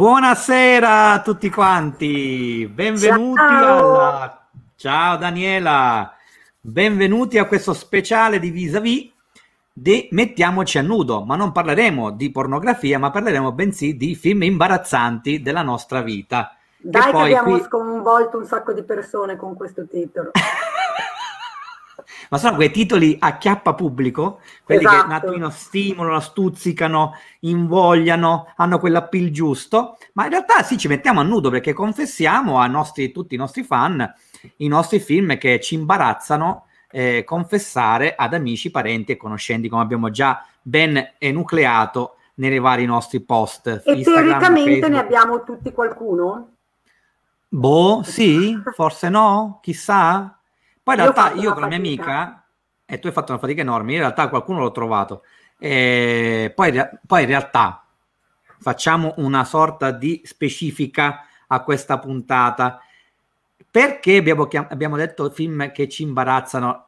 Buonasera a tutti quanti, benvenuti Ciao. alla... Ciao Daniela, benvenuti a questo speciale di vis-à-vis di Mettiamoci a nudo, ma non parleremo di pornografia, ma parleremo bensì di film imbarazzanti della nostra vita. Dai che, che abbiamo qui... sconvolto un sacco di persone con questo titolo. ma sono quei titoli a chiappa pubblico, quelli esatto. che un esatto. attimino stimolano, stuzzicano, invogliano, hanno quell'appeal giusto, ma in realtà sì, ci mettiamo a nudo perché confessiamo a nostri, tutti i nostri fan i nostri film che ci imbarazzano eh, confessare ad amici, parenti e conoscenti, come abbiamo già ben enucleato nelle vari nostri post. E Instagram, teoricamente Facebook. ne abbiamo tutti qualcuno? Boh, sì, forse no, chissà. Poi in realtà io, io con la mia amica, e eh, tu hai fatto una fatica enorme, in realtà qualcuno l'ho trovato, e eh, poi, poi in realtà facciamo una sorta di specifica a questa puntata. Perché abbiamo, chiam- abbiamo detto film che ci imbarazzano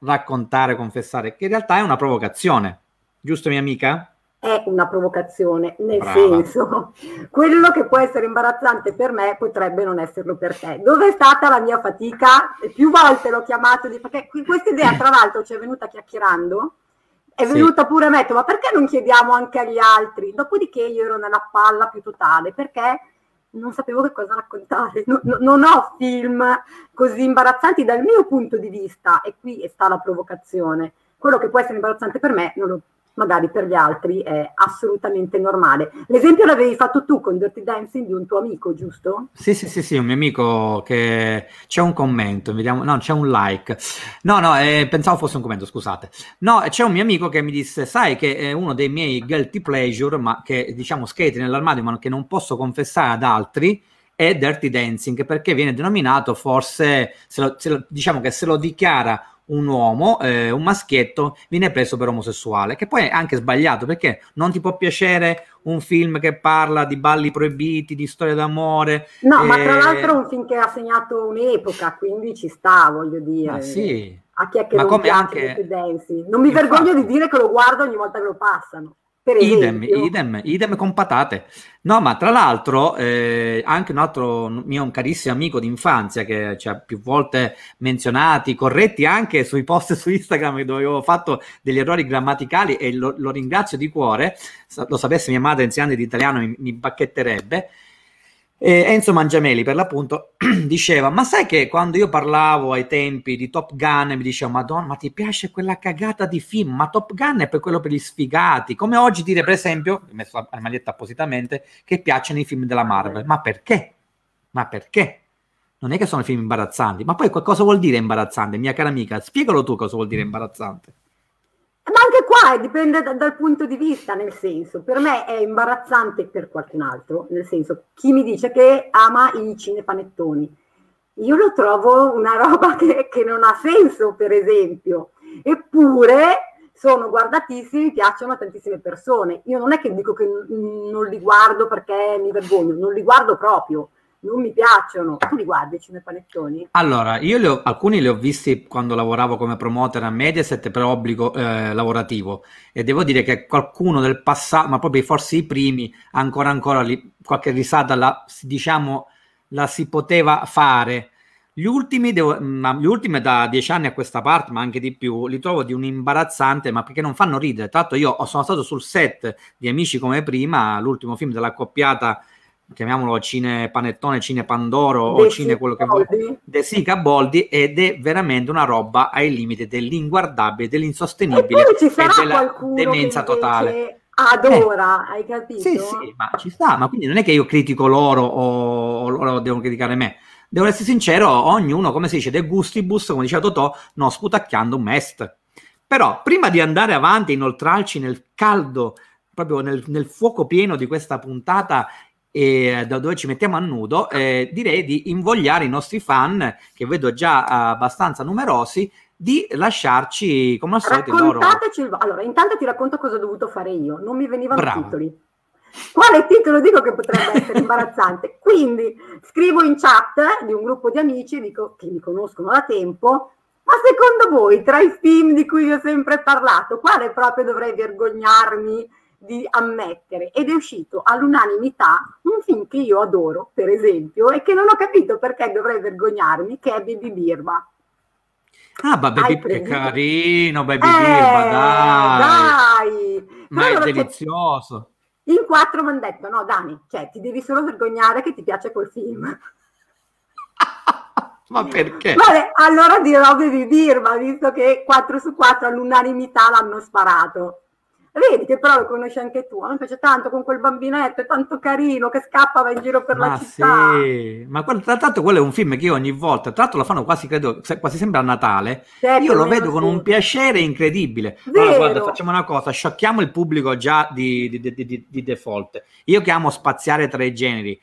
raccontare, confessare, che in realtà è una provocazione, giusto mia amica? è una provocazione, nel Brava. senso, quello che può essere imbarazzante per me potrebbe non esserlo per te. Dove è stata la mia fatica? Più volte l'ho chiamato, perché questa idea tra l'altro ci è venuta chiacchierando, è venuta sì. pure a me, ma perché non chiediamo anche agli altri? Dopodiché io ero nella palla più totale, perché non sapevo che cosa raccontare, no, no, non ho film così imbarazzanti dal mio punto di vista, e qui sta la provocazione. Quello che può essere imbarazzante per me non lo magari per gli altri è assolutamente normale. L'esempio l'avevi fatto tu con Dirty Dancing di un tuo amico, giusto? Sì, sì, sì, sì, un mio amico che c'è un commento, vediamo, no, c'è un like. No, no, eh, pensavo fosse un commento, scusate. No, eh, c'è un mio amico che mi disse, sai che è uno dei miei guilty pleasure, ma che diciamo skate nell'armadio, ma che non posso confessare ad altri, è Dirty Dancing, perché viene denominato forse, se lo, se lo, diciamo che se lo dichiara un uomo, eh, un maschietto, viene preso per omosessuale, che poi è anche sbagliato perché non ti può piacere un film che parla di balli proibiti, di storia d'amore. No, eh... ma tra eh, l'altro è un film che ha segnato un'epoca, quindi ci sta, voglio dire. Ma sì. A chi è che ma non come anche... non mi vergogno di dire che lo guardo ogni volta che lo passano. Idem, idem, idem con patate. No, ma tra l'altro eh, anche un altro mio un carissimo amico d'infanzia che ci ha più volte menzionati, corretti anche sui post su Instagram dove avevo fatto degli errori grammaticali e lo, lo ringrazio di cuore, lo sapesse mia madre anziana di italiano mi, mi bacchetterebbe, eh, Enzo Mangiameli, per l'appunto, diceva: Ma sai che quando io parlavo ai tempi di Top Gun, mi dicevo, Madonna, ma ti piace quella cagata di film? Ma Top Gun è per quello per gli sfigati. Come oggi dire, per esempio, ho messo la maglietta appositamente, che piacciono i film della Marvel. Ma perché? Ma perché? Non è che sono film imbarazzanti, ma poi cosa vuol dire imbarazzante, mia cara amica? Spiegalo tu cosa vuol dire imbarazzante. Ma anche qua eh, dipende da, dal punto di vista, nel senso, per me è imbarazzante per qualcun altro, nel senso, chi mi dice che ama i cinepanettoni, io lo trovo una roba che, che non ha senso, per esempio, eppure sono guardatissimi, piacciono a tantissime persone. Io non è che dico che non li guardo perché mi vergogno, non li guardo proprio, non mi piacciono. Tu li guardi i panettoni? Allora, io li ho, alcuni li ho visti quando lavoravo come promoter a Mediaset per obbligo eh, lavorativo e devo dire che qualcuno del passato, ma proprio forse i primi, ancora ancora li, qualche risata la, diciamo, la si poteva fare. Gli ultimi, devo, ma gli ultimi da dieci anni a questa parte, ma anche di più, li trovo di un imbarazzante, ma perché non fanno ridere. Tra l'altro io sono stato sul set di Amici come prima, l'ultimo film della coppiata chiamiamolo Cine Panettone, Cine Pandoro De o Cine quello che vuoi, De Sica Boldi ed è veramente una roba ai limiti dell'inguardabile, dell'insostenibile e, ci e della demenza totale. Adora, eh, hai capito? Sì, sì, ma ci sta, ma quindi non è che io critico loro o loro devono criticare me. Devo essere sincero, ognuno, come si dice, de gustibus, come diceva Totò, no, sputacchiando un mest. Però prima di andare avanti e inoltrarci nel caldo proprio nel, nel, fuoco pieno di questa puntata e eh, da dove ci mettiamo a nudo, eh, direi di invogliare i nostri fan, che vedo già eh, abbastanza numerosi, di lasciarci come al solito. loro... allora intanto ti racconto cosa ho dovuto fare io, non mi venivano Bravo. titoli. Quale titolo dico che potrebbe essere imbarazzante? Quindi scrivo in chat eh, di un gruppo di amici dico, che mi conoscono da tempo, ma secondo voi tra i film di cui vi ho sempre parlato, quale proprio dovrei vergognarmi? di ammettere ed è uscito all'unanimità un film che io adoro, per esempio, e che non ho capito perché dovrei vergognarmi, che è Baby Birba. Ah, ma Baby che carino, Baby eh, Birba, dai! dai. Ma è delizioso. in quattro mi hanno detto, no Dani, cioè, ti devi solo vergognare che ti piace quel film. ma perché? Vabbè, allora dirò Baby Birba, visto che 4 su 4 all'unanimità l'hanno sparato. Vedi che però lo conosci anche tu, a me piace tanto con quel bambinetto, è tanto carino che scappava in giro per ma la città. Sì. Ma quel, tra l'altro quello è un film che io ogni volta, tra l'altro lo fanno quasi, credo, quasi sempre a Natale, certo, io lo vedo sì. con un piacere incredibile. Vero. Allora guarda, facciamo una cosa, sciocchiamo il pubblico già di, di, di, di default. Io chiamo spaziare tra i generi,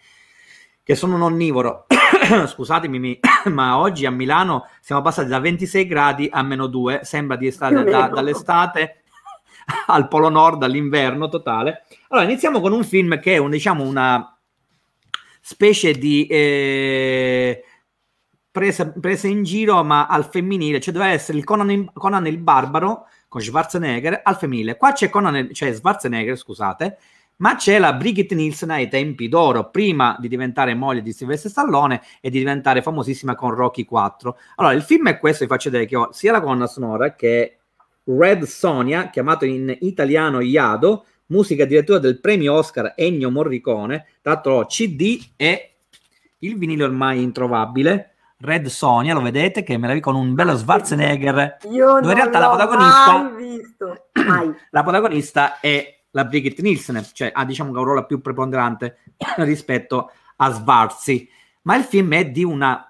che sono un onnivoro, scusatemi, ma oggi a Milano siamo passati da 26 gradi a meno 2, sembra di stare da, dall'estate al Polo Nord, all'inverno totale. Allora, iniziamo con un film che è un, diciamo, una specie di eh, presa, presa, in giro, ma al femminile, cioè doveva essere il Conan, Conan, il Barbaro con Schwarzenegger al femminile. Qua c'è, Conan, cioè Schwarzenegger, scusate, ma c'è la Brigitte Nielsen ai tempi d'oro, prima di diventare moglie di Silvestre Stallone e di diventare famosissima con Rocky 4. Allora, il film è questo, vi faccio vedere che ho sia la colonna sonora che Red Sonia, chiamato in italiano Iado, musica addirittura del premio Oscar Ennio Morricone, tratto CD e il vinile ormai introvabile. Red Sonia, lo vedete che meraviglia con un bello Schwarzenegger. Io dove in realtà la protagonista, visto, la protagonista è la Brigitte Nielsen, cioè ha diciamo un ruolo più preponderante rispetto a Svarzi. Ma il film è di una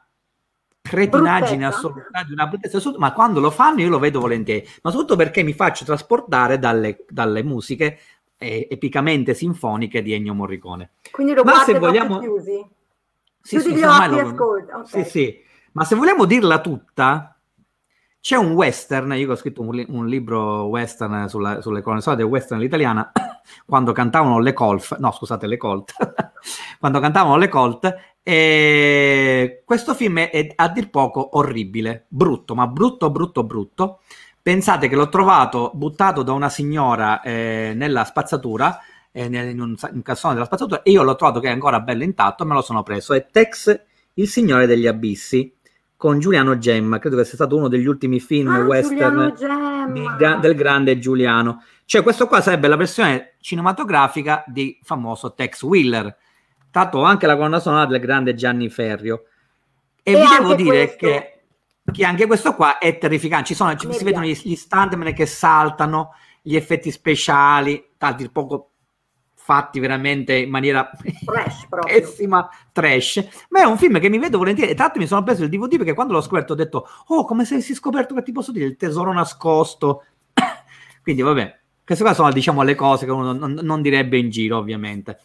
cretinaggine assoluta di una bruttezza assoluta, ma quando lo fanno io lo vedo volentieri, ma soprattutto perché mi faccio trasportare dalle, dalle musiche eh, epicamente sinfoniche di Ennio Morricone. Quindi lo ma se vogliamo... chiusi. Sì, chiusi sì, gli occhi lo... ascolta. Okay. Sì, sì. Ma se vogliamo dirla tutta, c'è un western, io ho scritto un, li- un libro western sulla, sulle colonne sonore western all'italiana, quando cantavano le Colt, no scusate le Colt, quando cantavano le Colt e questo film è a dir poco orribile, brutto, ma brutto, brutto, brutto. Pensate che l'ho trovato buttato da una signora eh, nella spazzatura, eh, in un, un cassone della spazzatura, e io l'ho trovato che è ancora bello intatto, me lo sono preso. È Tex, il signore degli abissi, con Giuliano Gemma. Credo che sia stato uno degli ultimi film ah, western di, del grande Giuliano. Cioè, questo qua sarebbe la versione cinematografica di famoso Tex Wheeler Tanto anche la colonna sonora del grande Gianni Ferrio. E, e vi devo dire questo. che, che anche questo qua è terrificante. Ci sono, ci, si vedono gli, gli stuntman che saltano, gli effetti speciali, tanti poco fatti veramente in maniera trash, pessima, trash. Ma è un film che mi vedo volentieri. Tra l'altro mi sono preso il DVD perché quando l'ho scoperto ho detto, oh, come se si scoperto, che ti posso dire, il tesoro nascosto. Quindi vabbè, queste qua sono diciamo le cose che uno non, non direbbe in giro ovviamente.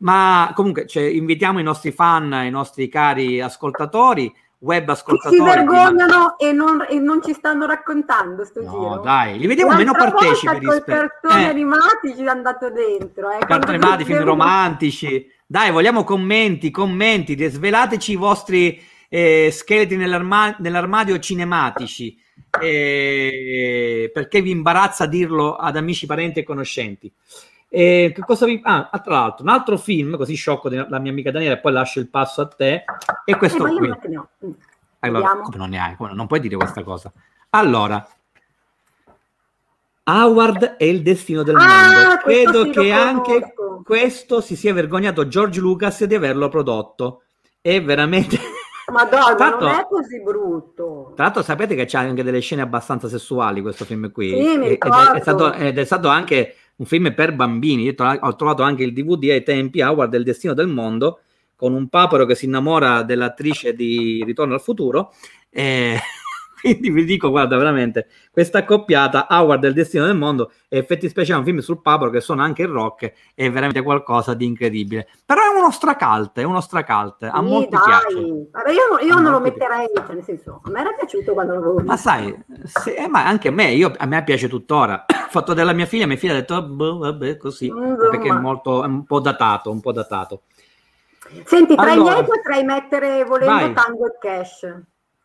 Ma comunque cioè, invitiamo i nostri fan, i nostri cari ascoltatori, web ascoltatori. si vergognano che... e, non, e non, ci stanno raccontando sto no, giro. dai, li vediamo L'altra meno partecipi. Con rispe... cartoni eh. animati ci è andato dentro. Eh, cartoni animati, film romantici. Dai, vogliamo commenti, commenti, svelateci i vostri eh, scheletri nell'arma- nell'armadio cinematici. Eh, perché vi imbarazza dirlo ad amici, parenti e conoscenti. E che cosa vi... Ah, ah, tra l'altro, un altro film, così sciocco della mia amica Daniela, e poi lascio il passo a te, è eh, questo mm, eh, qui. No. Allora, come non ne hai? Non puoi dire questa cosa. Allora, Howard è il destino del ah, mondo. Credo che anche questo si sia vergognato George Lucas di averlo prodotto. È veramente... Madonna, tanto, non è così brutto. Tra l'altro sapete che c'è anche delle scene abbastanza sessuali questo film qui. Sì, ed, è, è stato, ed è stato anche un film per bambini. Io ho trovato anche il DVD ai tempi, Howard del destino del mondo, con un papero che si innamora dell'attrice di Ritorno al futuro. E... Quindi vi dico, guarda, veramente, questa accoppiata, Howard del destino del mondo e effetti speciali, un film sul Pablo che suona anche il rock, è veramente qualcosa di incredibile. Però è uno stracalte, è uno stracalte, a sì, molti dai. piace. Vabbè, io, io non lo metterei, cioè, nel senso, a me era piaciuto quando l'avevo visto. Ma sai, se, eh, ma anche a me, io, a me piace tuttora. Ho fatto della mia figlia, mia figlia ha detto, boh, vabbè, così, mm, perché è, molto, è un po' datato, un po' datato. Senti, tra allora, i miei potrei mettere volendo vai. Tango e Cash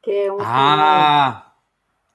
che è un ah.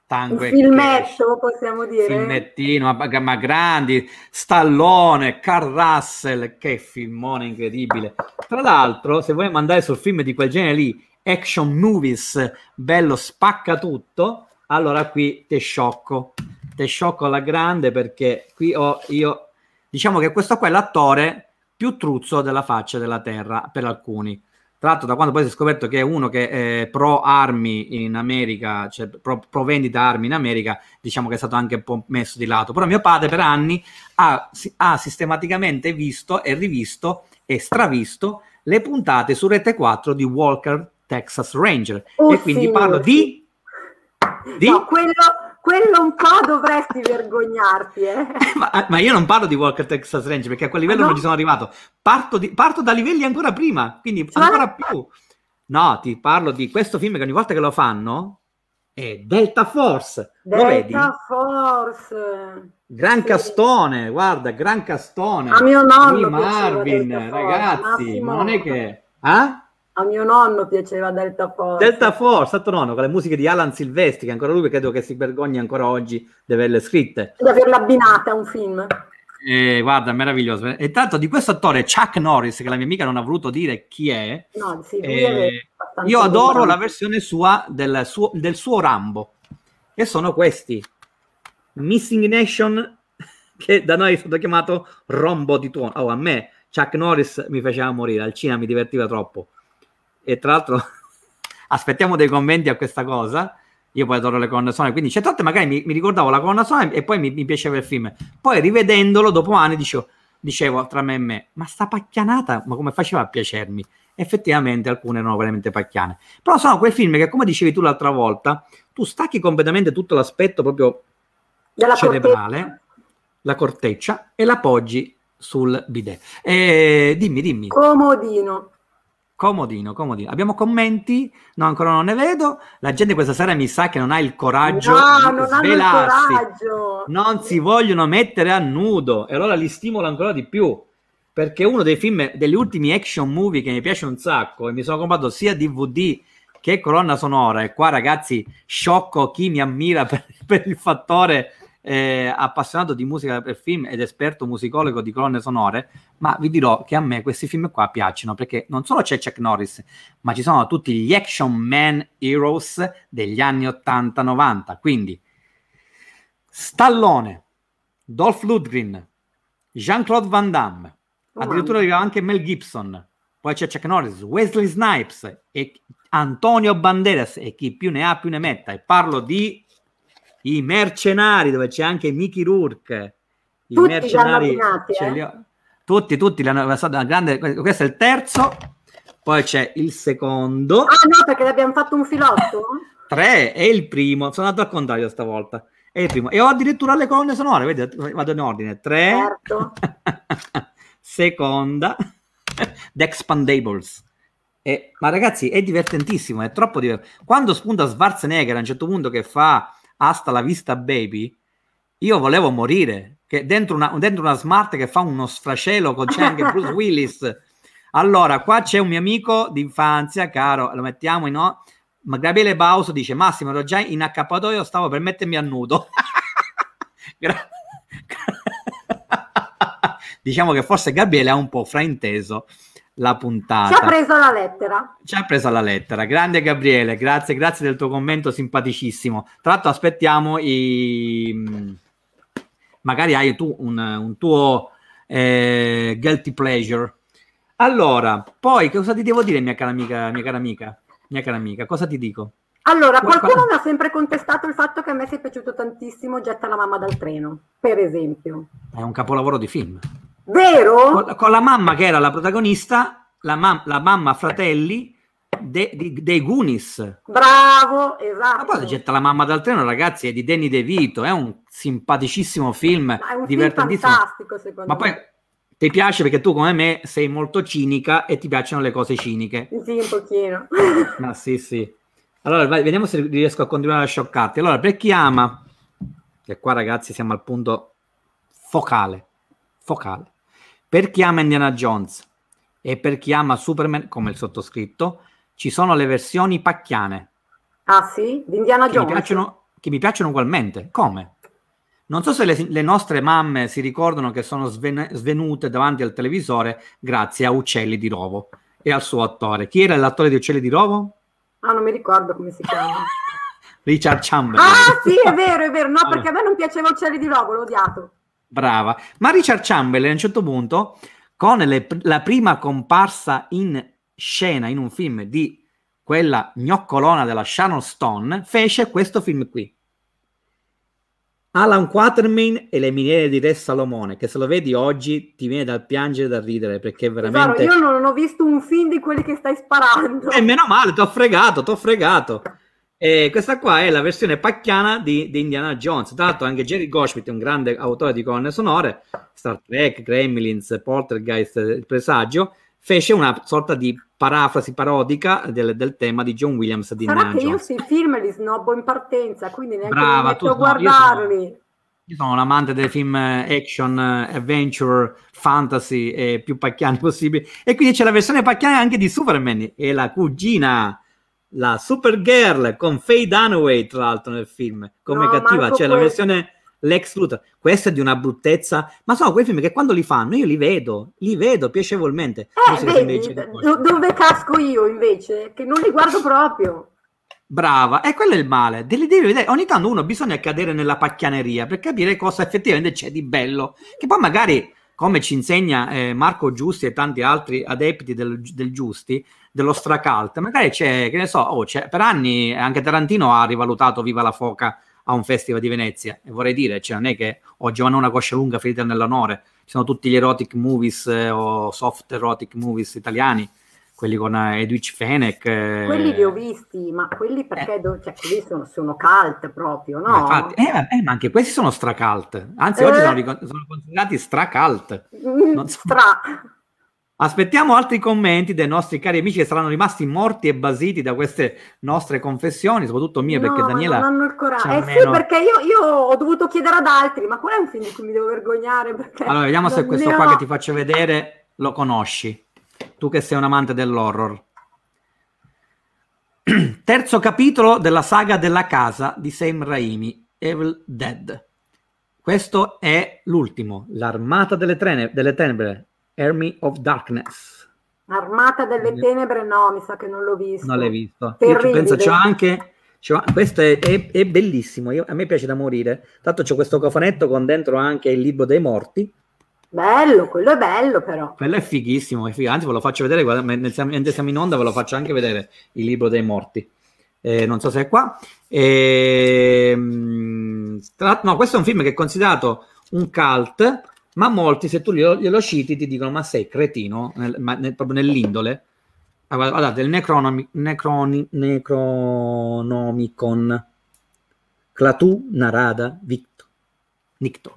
Tango un filmetto, che... possiamo dire. Filmettino, ma, ma, grandi, Stallone, Carl Russell, che filmone incredibile. Tra l'altro, se vuoi mandare sul film di quel genere lì, action movies, bello spacca tutto, allora qui te sciocco, te sciocco alla grande perché qui ho io, diciamo che questo qua è l'attore più truzzo della faccia della terra per alcuni. Tra l'altro, da quando poi si è scoperto che è uno che è pro armi in America, cioè pro, pro, vendita armi in America, diciamo che è stato anche un po' messo di lato. Però mio padre per anni ha, ha sistematicamente visto e rivisto e stravisto le puntate su Rete 4 di Walker Texas Ranger. Oh, e quindi sì. parlo di... di... No, quello quello un po' dovresti vergognarti. Eh. eh ma, eh, ma, io non parlo di Walker Texas Range perché a quel livello ah, no. non ci sono arrivato. Parto, di, parto, da livelli ancora prima, quindi cioè, ancora più. No, ti parlo di questo film che ogni volta che lo fanno è Delta Force. Delta lo vedi? Force. Gran sì. Castone, guarda, Gran Castone. A mio nonno. Marvin, ragazzi, Massimo. ma non è che... Eh? A mio nonno piaceva Delta Force. Delta Force, stato nonno, con le musiche di Alan Silvestri, che ancora lui credo che si vergogni ancora oggi di averle scritte. Di averle abbinate a un film. Eh, guarda, meraviglioso. E tanto di questo attore Chuck Norris, che la mia amica non ha voluto dire chi è, no, sì, eh, io adoro la versione sua del, suo, del suo Rambo, che sono questi. Missing Nation, che da noi è stato chiamato Rombo di Tuono. Oh, a me Chuck Norris mi faceva morire, al cinema mi divertiva troppo e tra l'altro aspettiamo dei commenti a questa cosa. Io poi adoro le colonne sonore, quindi certe tante magari mi, mi, ricordavo la colonna sonora e poi mi, mi, piaceva il film. Poi rivedendolo dopo anni dicevo, dicevo tra me e me, ma sta pacchianata, ma come faceva a piacermi? Effettivamente alcune erano veramente pacchiane. Però sono quei film che, come dicevi tu l'altra volta, tu stacchi completamente tutto l'aspetto proprio Della cerebrale, corteccia. la corteccia, e l'appoggi sul bidet. E, eh, dimmi, dimmi. Comodino. Comodino, comodino. Abbiamo commenti? No, ancora non ne vedo. La gente questa sera mi sa che non ha il coraggio no, di non svelarsi. Coraggio. Non si vogliono mettere a nudo e allora li stimolo ancora di più. Perché uno dei film, degli ultimi action movie che mi piace un sacco e mi sono comprato sia DVD che colonna sonora. E qua ragazzi, sciocco chi mi ammira per, per il fattore eh, appassionato di musica per film ed esperto musicologo di colonne sonore, ma vi dirò che a me questi film qua piacciono perché non solo c'è Chuck Norris, ma ci sono tutti gli action man heroes degli anni 80-90, quindi Stallone, Dolph Ludgren, Jean-Claude Van Damme, oh, addirittura arriva anche Mel Gibson, poi c'è Chuck Norris, Wesley Snipes e Antonio Banderas e chi più ne ha più ne metta e parlo di i mercenari, dove c'è anche Mickey Rourke. I tutti mercenari eh? ho, tutti, tutti hanno stato una grande. Questo è il terzo, poi c'è il secondo. Ah, no, perché abbiamo fatto un filotto. Tre è il primo. Sono andato al contrario stavolta. È il primo. E ho addirittura le colonne sonore. Vedete, vado in ordine. Tre. Certo. seconda. The Expandables. Eh, ma ragazzi, è divertentissimo, è troppo divertente. Quando spunta Schwarzenegger a un certo punto che fa Hasta la vista baby, io volevo morire, che dentro una, dentro una smart che fa uno sfracelo con c'è anche Bruce Willis. Allora, qua c'è un mio amico d'infanzia, caro, lo mettiamo in... No? Ma Gabriele Bauso dice, Massimo, ero già in accappatoio, stavo per mettermi a nudo. Grazie. diciamo che forse Gabriele ha un po' frainteso la puntata. Ci ha preso alla lettera. Ci ha preso alla lettera. Grande Gabriele, grazie, grazie del tuo commento simpaticissimo. Tra l'altro aspettiamo i... Mm, magari hai tu un, un tuo eh, guilty pleasure. Allora, poi cosa ti devo dire, mia cara amica, mia cara amica, mia cara amica, cosa ti dico? Allora, qualcuno mi ha sempre contestato il fatto che a me sia piaciuto tantissimo Getta la mamma dal treno, per esempio. È un capolavoro di film. Vero? Con, con la mamma che era la protagonista, la, mam- la mamma fratelli dei de, de Goonies. Bravo, esatto. Ma poi getta la mamma dal treno, ragazzi, è di Danny DeVito, è un simpaticissimo film, è un divertentissimo. Film fantastico, secondo Ma me. poi ti piace perché tu come me sei molto cinica e ti piacciono le cose ciniche. Sì, un pochino. Ma sì, sì. Allora, vai, vediamo se riesco a continuare a scioccarti. Allora, per chi ama, e qua ragazzi siamo al punto focale, focale. Per chi ama Indiana Jones e per chi ama Superman, come il sottoscritto, ci sono le versioni pacchiane. Ah sì? Di Indiana che Jones? Mi piacciono, che mi piacciono ugualmente. Come? Non so se le, le nostre mamme si ricordano che sono sven- svenute davanti al televisore grazie a Uccelli di Rovo e al suo attore. Chi era l'attore di Uccelli di Rovo? Ah, non mi ricordo come si chiama. Richard Chamberlain. Ah sì, è vero, è vero. No, allora. perché a me non piaceva Uccelli di Rovo, l'ho odiato. Brava. Ma Richard Chamberlain a un certo punto, con le, la prima comparsa in scena in un film di quella gnoccolona della Sharon Stone, fece questo film qui. Alan Quatermain e le miniere di Re Salomone, che se lo vedi oggi ti viene da piangere e da ridere perché veramente... Esatto, io non ho visto un film di quelli che stai sparando. E eh, meno male, ti ho fregato, ti ho fregato. E questa qua è la versione pacchiana di, di Indiana Jones. Tra l'altro, anche Jerry Goschmidt un grande autore di colonne sonore, Star Trek, Gremlins, Poltergeist, Il Presagio. Fece una sorta di parafrasi parodica del, del tema di John Williams di Sarà Indiana che Jones. io sì, film li snobbo in partenza, quindi neanche Brava, mi a guardarli. io sono un amante dei film eh, action, eh, adventure, fantasy e più pacchiani possibili. E quindi c'è la versione pacchiana anche di Superman e la cugina la Supergirl con Faye Dunaway, tra l'altro, nel film, come no, cattiva. C'è cioè, la versione Lex Luthor. Questa è di una bruttezza, ma sono quei film che quando li fanno io li vedo, li vedo piacevolmente. Eh, vedi, do- dove casco io invece? Che non li guardo proprio. Brava, e quello è il male. Devi, devi vedere. Ogni tanto uno bisogna cadere nella pacchianeria per capire cosa effettivamente c'è di bello. Che poi magari, come ci insegna eh, Marco Giusti e tanti altri adepti del, del Giusti, dello stracalt. Magari c'è, che ne so, oh, per anni eh, anche Tarantino ha rivalutato Viva la Foca a un festival di Venezia. E vorrei dire, cioè, non è che ho oh, una Coscia Lunga finita nell'onore, ci sono tutti gli erotic movies eh, o soft erotic movies italiani, quelli con eh, Edwidge Fenech. Eh. Quelli li ho visti, ma quelli eh. perché do, cioè, quelli sono, sono, cult proprio, no? Ma, infatti, eh, ma anche questi sono stracult, anzi oggi sono, sono considerati stracult. Mm, so. Stra. Aspettiamo altri commenti dei nostri cari amici che saranno rimasti morti e basiti da queste nostre confessioni, soprattutto mie, no, perché Daniela. Non hanno il coraggio. Eh meno... sì, perché io, io, ho dovuto chiedere ad altri, ma qual è un film di cui mi devo vergognare? allora, vediamo se questo ho... qua che ti faccio vedere lo conosci. Tu che sei un amante dell'horror. Terzo capitolo della saga della casa di Sam Raimi, Evil Dead. Questo è l'ultimo, l'armata delle, trene, delle tenebre, Army of Darkness. Armata delle tenebre, no, mi sa che non l'ho visto. Non l'hai visto. penso c'ho anche. C'ho, questo è, è, è bellissimo, Io, a me piace da morire. Tanto c'è questo cofanetto con dentro anche il libro dei morti. Bello, quello è bello però. Quello è fighissimo, è figo. anzi ve lo faccio vedere, guarda, mentre siamo in onda ve lo faccio anche vedere il libro dei morti. Eh, non so se è qua. Eh, tra, no, questo è un film che è considerato un cult ma molti se tu glielo, glielo citi ti dicono ma sei cretino, nel, ma, nel, proprio nell'indole. Ah, guardate, il necronomi, necroni, Necronomicon, Clatu Narada Victo, Nicto,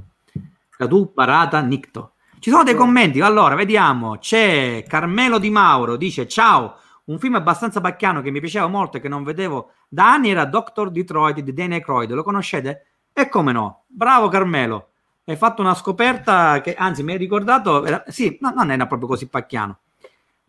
Clatu Parata Nicto. Ci sono dei commenti, allora vediamo, c'è Carmelo Di Mauro, dice ciao, un film abbastanza bacchiano che mi piaceva molto e che non vedevo da anni era Doctor Detroit di Dane Croyd, lo conoscete? E come no? Bravo Carmelo, hai fatto una scoperta che, anzi, mi hai ricordato, era, sì, no, non era proprio così pacchiano.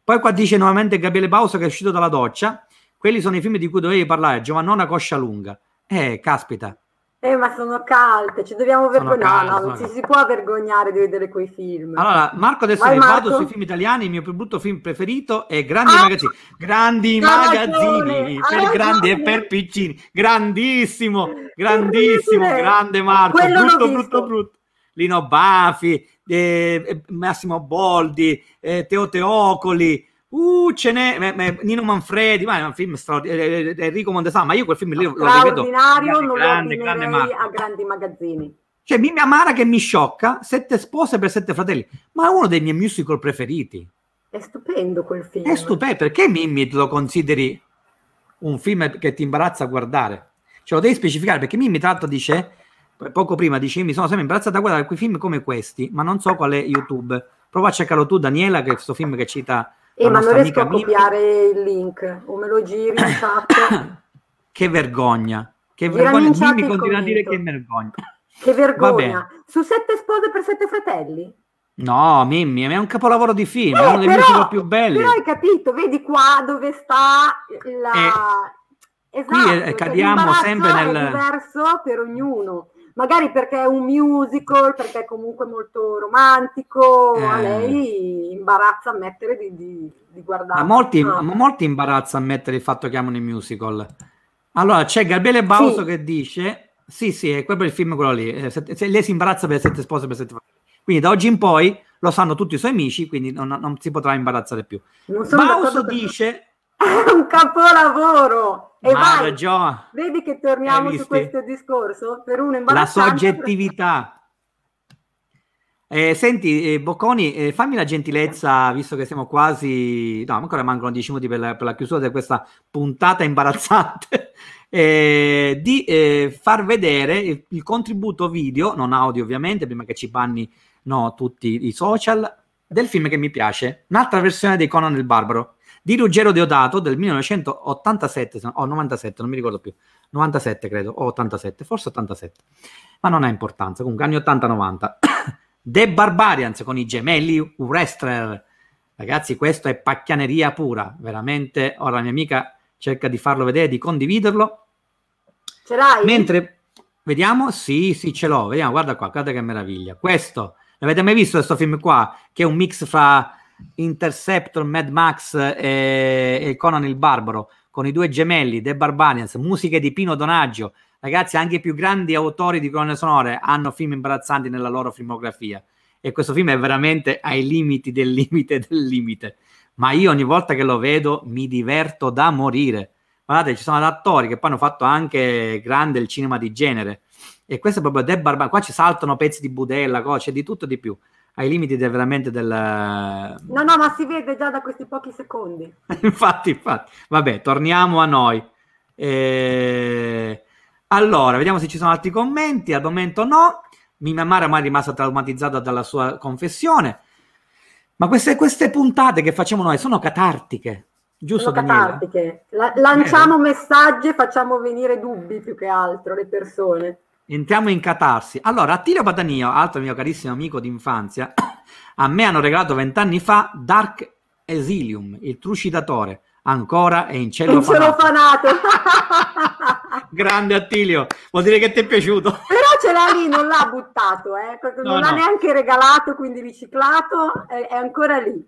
Poi qua dice nuovamente Gabriele Pausa che è uscito dalla doccia, quelli sono i film di cui dovevi parlare, Giovannona Coscia Lunga. Eh, caspita. Eh, ma sono calde ci dobbiamo vergognare, no, non ci si può vergognare di vedere quei film. Allora, Marco adesso Vai, Marco. vado sui film italiani, il mio più brutto film preferito è Grandi ah, Magazzini. Grandi Magazzini, per ah! grandi e per piccini. Grandissimo, grandissimo, grande Marco, brutto, brutto, brutto, brutto. Lino Bafi, eh, eh, Massimo Boldi, eh, Teo Teocoli, uh, ce n'è, me, me, Nino Manfredi, ma è un film straordinario, eh, eh, Enrico Montesano, ma io quel film lì lo, lo rivedo. Straordinario, lo grande, grande a grandi magazzini. Cioè, mi, Amara che mi sciocca, Sette spose per sette fratelli, ma è uno dei miei musical preferiti. È stupendo quel film. È stupendo, perché Mimmi lo consideri un film che ti imbarazza a guardare? Ce lo devi specificare, perché Mimmi tra l'altro dice eh, poco prima dicevi mi sono sempre imbarazzata a guardare quei film come questi ma non so quale YouTube prova a cercarlo tu Daniela che è questo film che cita e eh, ma non riesco a copiare Mimmi. il link o me lo giri in chat che vergogna che Girami vergogna Mimmi continua a dire che è vergogna che vergogna su sette spose per sette fratelli No, Mimmi, è un capolavoro di film, eh, è uno dei film più belli. Però hai capito, vedi qua dove sta la... Eh, eh esatto, qui cioè, cadiamo sempre nel... diverso per ognuno magari perché è un musical, perché è comunque molto romantico, eh. a lei imbarazza ammettere di, di, di guardare. A molti, no. Ah. molti, imbarazza ammettere il fatto che amano i musical. Allora, c'è Gabriele Bauso sì. che dice, sì, sì, è quello il film quello lì, eh, se, se, lei si imbarazza per sette spose per sette famiglie. Quindi da oggi in poi lo sanno tutti i suoi amici, quindi non, non si potrà imbarazzare più. Bauso dice è un capolavoro. E Ma vai, Gio, vedi che torniamo su questo discorso? Per un La soggettività. Eh, senti, eh, Bocconi, eh, fammi la gentilezza, visto che siamo quasi... No, ancora mancano dieci minuti per la, per la chiusura di questa puntata imbarazzante, eh, di eh, far vedere il, il, contributo video, non audio ovviamente, prima che ci banni no, tutti i social, del film che mi piace, un'altra versione di Conan il Barbaro di Ruggero Deodato del 1987 o oh, 97, non mi ricordo più, 97 credo, o 87, forse 87, ma non ha importanza, comunque anni 80-90. The Barbarians con i gemelli wrestler, ragazzi questo è pacchianeria pura, veramente, ora la mia amica cerca di farlo vedere, di condividerlo. Ce l'hai? Mentre, vediamo, sì, sì, ce l'ho, vediamo, guarda qua, guarda che meraviglia, questo... L'avete mai visto questo film qua? Che è un mix fra Interceptor, Mad Max e, eh, e Conan il Barbaro, con i due gemelli, The Barbarians, musiche di Pino Donaggio. Ragazzi, anche i più grandi autori di colonne sonore hanno film imbarazzanti nella loro filmografia. E questo film è veramente ai limiti del limite del limite. Ma io ogni volta che lo vedo mi diverto da morire. Guardate, ci sono attori che poi hanno fatto anche grande il cinema di genere. E questo è proprio The Barbarians. Qua ci saltano pezzi di budella, c'è di tutto e di più ai limiti del, veramente del... No, no, ma si vede già da questi pochi secondi. infatti, infatti. Vabbè, torniamo a noi. E... Allora, vediamo se ci sono altri commenti. Al momento no. Mia Mara è rimasta traumatizzata dalla sua confessione. Ma queste, queste puntate che facciamo noi sono catartiche, giusto sono catartiche. La, lanciamo eh. messaggi e facciamo venire dubbi più che altro le persone. Entriamo in catarsi. Allora, Attilio Patanio, altro mio carissimo amico d'infanzia, a me hanno regalato vent'anni fa Dark Exilium, il trucidatore. Ancora è in cielo in fanato. fanato. Grande Attilio, vuol dire che ti è piaciuto. Però ce l'ha lì, non l'ha buttato, eh. non no, l'ha no. neanche regalato, quindi riciclato, è, è ancora lì.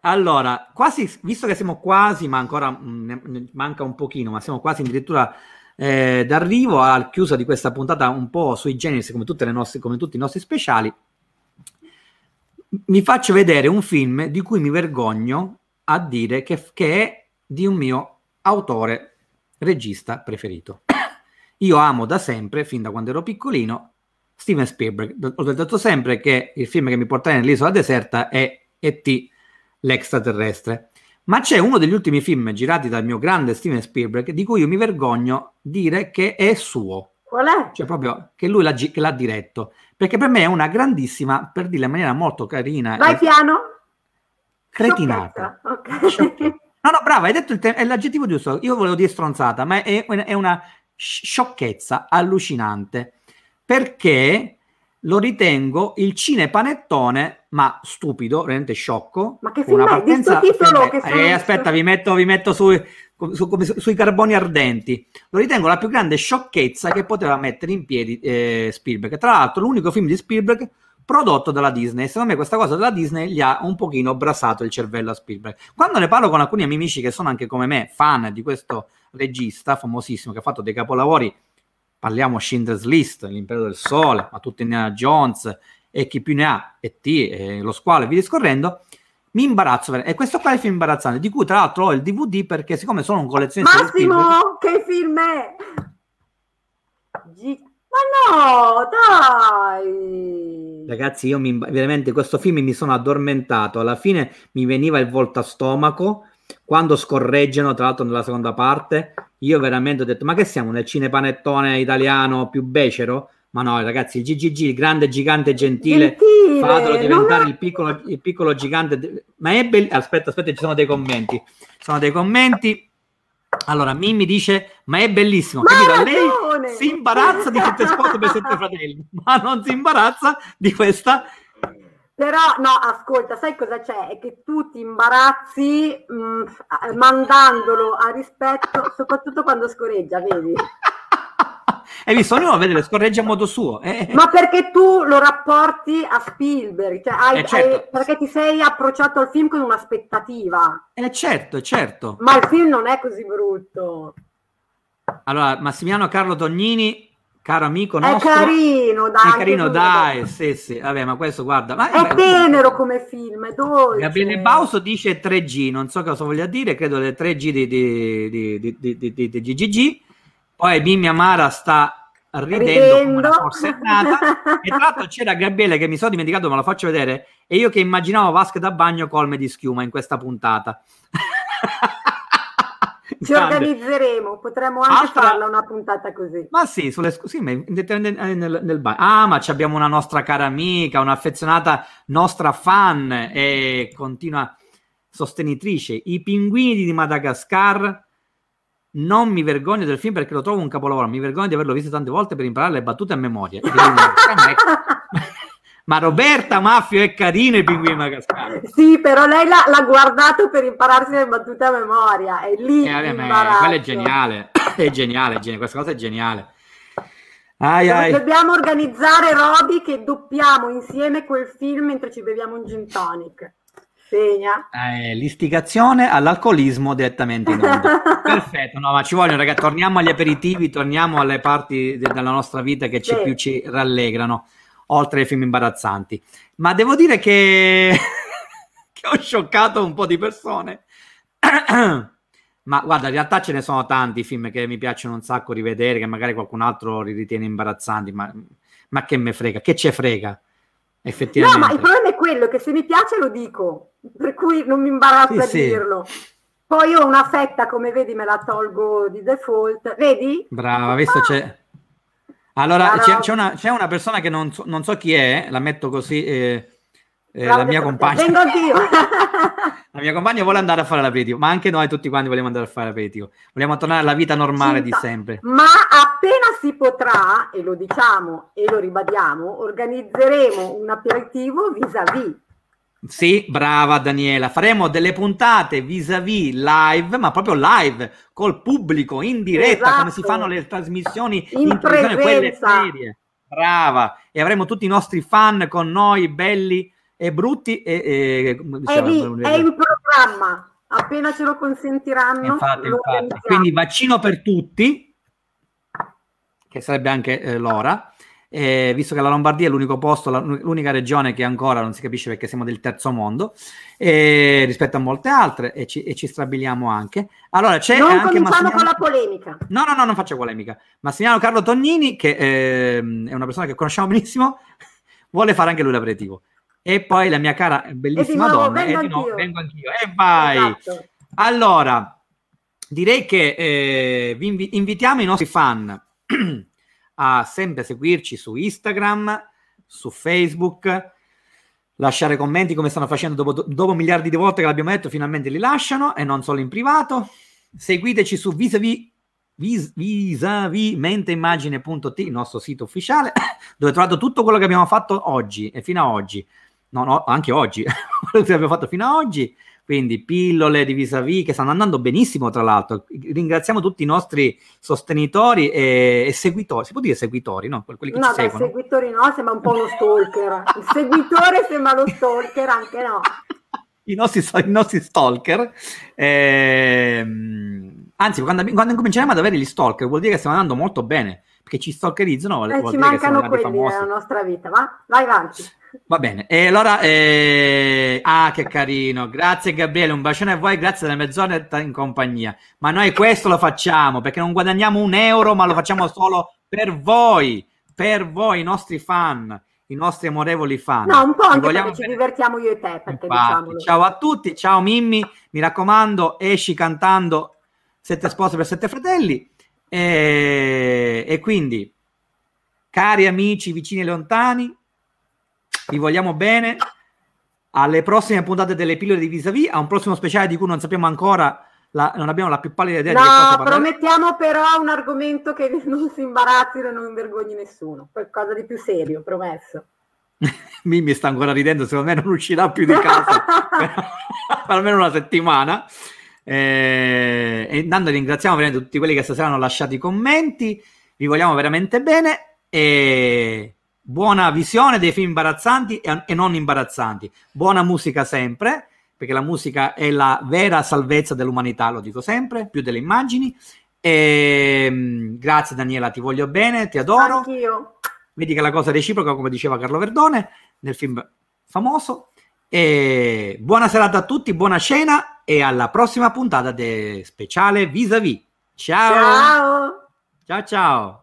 Allora, quasi, visto che siamo quasi, ma ancora mh, mm, manca un pochino, ma siamo quasi addirittura eh, d'arrivo, al chiuso di questa puntata un po' sui generis, come, nostre, come tutti i nostri speciali, mi faccio vedere un film di cui mi vergogno a dire che, che è di un mio autore, regista preferito. Io amo da sempre, fin da quando ero piccolino, Steven Spielberg. Ho detto sempre che il film che mi portai nell'isola deserta è E.T. l'extraterrestre. Ma c'è uno degli ultimi film girati dal mio grande Steven Spielberg di cui io mi vergogno dire che è suo. Qual è? Cioè proprio che lui l'ha, che l'ha diretto. Perché per me è una grandissima, per dirla in maniera molto carina... Vai piano! Cretinata. Okay. No, no, brava, hai detto il te- è l'aggettivo giusto. Io volevo dire stronzata, ma è, è una sciocchezza allucinante. Perché lo ritengo il cine panettone, ma stupido, veramente sciocco. Ma che film una è? Partenza, titolo che eh, aspetta, vi metto, vi metto sui, su, come, sui carboni ardenti. Lo ritengo la più grande sciocchezza che poteva mettere in piedi eh, Spielberg. Tra l'altro, l'unico film di Spielberg prodotto dalla Disney. Secondo me questa cosa della Disney gli ha un pochino brasato il cervello a Spielberg. Quando ne parlo con alcuni amici che sono anche come me fan di questo regista famosissimo che ha fatto dei capolavori parliamo Schindler's List, l'Impero del Sole, ma tutti Indiana Jones e chi più ne ha, e T, e lo squalo e via discorrendo, mi imbarazzo. E questo qua è il film imbarazzante, di cui tra l'altro ho il DVD perché siccome sono un collezionista... Massimo, film... che film è? G- ma no, dai! Ragazzi, io mi, veramente questo film mi sono addormentato, alla fine mi veniva il volta stomaco quando scorreggiano, tra l'altro nella seconda parte, io veramente ho detto, ma che siamo nel cinepanettone italiano più becero? Ma no, ragazzi, il GGG, il grande gigante gentile, gentile fatelo diventare no. il, piccolo, il, piccolo, gigante. Ma è bellissimo. Aspetta, aspetta, ci sono dei commenti. Sono dei commenti. Allora, Mimmi dice, ma è bellissimo. Capito? Lei si imbarazza di tutte spot per sette fratelli, ma non si imbarazza di questa però no, ascolta, sai cosa c'è? È che tu ti imbarazzi mh, mm, mandandolo a rispetto, soprattutto quando scorreggia, vedi? Hai visto? Ognuno a vedere, scorreggia a modo suo. Eh. Ma perché tu lo rapporti a Spielberg? Cioè, hai, eh, certo. hai, perché ti sei approcciato al film con un'aspettativa. Eh certo, certo. Ma il film non è così brutto. Allora, Massimiliano Carlo Tognini caro amico nostro. È carino, dai. È carino, dai, dai. Sì, sì, vabbè, ma questo guarda. Ma, è eh, tenero come film, è dolce. Gabriele Bauso dice 3G, non so cosa voglia dire, credo le 3G di, di, di, di, di, di GGG. Poi Mimia Mara sta ridendo, ridendo. una forsennata. e tra l'altro c'era Gabriele che mi sono dimenticato, ma lo faccio vedere, e io che immaginavo vasche da bagno colme di schiuma in questa puntata. Ci organizzeremo, potremmo anche Altra... farla una puntata così. Ma sì, sulle, sì ma eh, nel, nel bar. Ah, ma ci abbiamo una nostra cara amica, un'affezionata nostra fan e continua sostenitrice. I pinguini di Madagascar. Non mi vergogno del film perché lo trovo un capolavoro. Mi vergogno di averlo visto tante volte per imparare le battute a memoria. ma Roberta Maffio è carina e pinguino da cascata. Sì, però lei l'ha, l'ha, guardato per impararsi le battute a memoria, è lì. Eh, vabbè, ma quello è geniale, è geniale, è geniale, questa cosa è geniale. Ai, ai. Dobbiamo organizzare, Roby, che doppiamo insieme quel film mentre ci beviamo un gin tonic. Segna. Eh, l'istigazione all'alcolismo direttamente in onda. Perfetto, no, ma ci vogliono, ragazzi. Torniamo agli aperitivi, torniamo alle parti de- della nostra vita che ci, sì. più ci rallegrano oltre ai film imbarazzanti. Ma devo dire che, che ho scioccato un po' di persone. Ma guarda, in realtà ce ne sono tanti film che mi piacciono un sacco rivedere, che magari qualcun altro li ritiene imbarazzanti, ma, ma che me frega, che ce frega, effettivamente. No, ma il problema è quello, che se mi piace lo dico, per cui non mi imbarazzo sì, a dirlo. Sì. Poi ho una fetta, come vedi, me la tolgo di default. Vedi? Brava, visto ah. c'è allora, no, C'è, una, c'è, una, persona che non so, non so, chi è, la metto così, eh, eh, la mia compagna. Vengo anch'io. la mia compagna vuole andare a fare l'aperitivo, ma anche noi tutti quanti vogliamo andare a fare l'aperitivo. Vogliamo tornare alla vita normale Cinta. di sempre. Ma appena si potrà, e lo diciamo e lo ribadiamo, organizzeremo un aperitivo vis-à-vis sì, brava Daniela. Faremo delle puntate vis-à-vis live, ma proprio live, col pubblico, in diretta, esatto. come si esatto. fanno le trasmissioni in, in televisione, quelle serie. Brava. E avremo tutti i nostri fan con noi, belli e brutti. E, e, è, cioè, lì, è in programma, appena ce lo consentiranno. Infatti, infatti. Quindi vaccino per tutti, che sarebbe anche eh, l'ora eh, visto che la Lombardia è l'unico posto, la, l'unica regione che ancora non si capisce perché siamo del terzo mondo, eh, rispetto a molte altre, e ci, e ci strabiliamo anche. Allora, c'è non anche cominciamo con la polemica. No, no, no, non faccio polemica. Massimiliano Carlo Tognini, che eh, è una persona che conosciamo benissimo, vuole fare anche lui l'aperitivo. E poi la mia cara bellissima nuovo, donna, vengo, e eh, anch'io. No, vengo anch'io. E vai! Esatto. Allora, direi che eh, vi invi- invitiamo i nostri fan a sempre seguirci su Instagram, su Facebook, lasciare commenti come stanno facendo dopo, dopo miliardi di volte che l'abbiamo detto, finalmente li lasciano e non solo in privato. Seguiteci su Visavi a vis il nostro sito ufficiale, dove trovate tutto quello che abbiamo fatto oggi e fino ad oggi no, no, anche oggi, quello che abbiamo fatto fino ad oggi, quindi pillole di vis-à-vis che stanno andando benissimo tra l'altro, ringraziamo tutti i nostri sostenitori e, e seguitori, si può dire seguitori, no? Quelli che no, beh, seguitori no, sembra un po' uno stalker, il seguitore sembra lo stalker, anche no. I nostri, i nostri stalker, ehm, anzi quando, quando incominceremo ad avere gli stalker vuol dire che stiamo andando molto bene, perché ci stalkerizzano. Eh, ci mancano quelli nella nostra vita, va? Vai avanti. Va bene, e allora, eh... ah che carino, grazie Gabriele, un bacione a voi, grazie della mezz'ora in compagnia. Ma noi questo lo facciamo perché non guadagniamo un euro, ma lo facciamo solo per voi, per voi, i nostri fan, i nostri amorevoli fan. No, un po' anche vogliamo... ci divertiamo io e te. Perché, Ciao a tutti, ciao Mimmi, mi raccomando, esci cantando Sette spose per sette fratelli. e, e quindi, cari amici vicini e lontani, vi vogliamo bene. Alle prossime puntate delle pillole di vis-à-vis, a un prossimo speciale di cui non sappiamo ancora la, non abbiamo la più pallida idea no, di cosa parlare. promettiamo però un argomento che non si imbarazzi e non vergogni nessuno, qualcosa di più serio, promesso. Mimmi sta ancora ridendo, secondo me non uscirà più di casa per, per almeno una settimana. Eh, e intanto ringraziamo veramente tutti quelli che stasera hanno lasciato i commenti, vi vogliamo veramente bene e buona visione dei film imbarazzanti e, non imbarazzanti, buona musica sempre, perché la musica è la vera salvezza dell'umanità, lo dico sempre, più delle immagini. E, ehm, grazie Daniela, ti voglio bene, ti adoro. Anch'io. Vedi che la cosa reciproca, come diceva Carlo Verdone nel film famoso. E buona serata a tutti, buona cena e alla prossima puntata del speciale Vis-a-Vis. Ciao. Ciao ciao. ciao.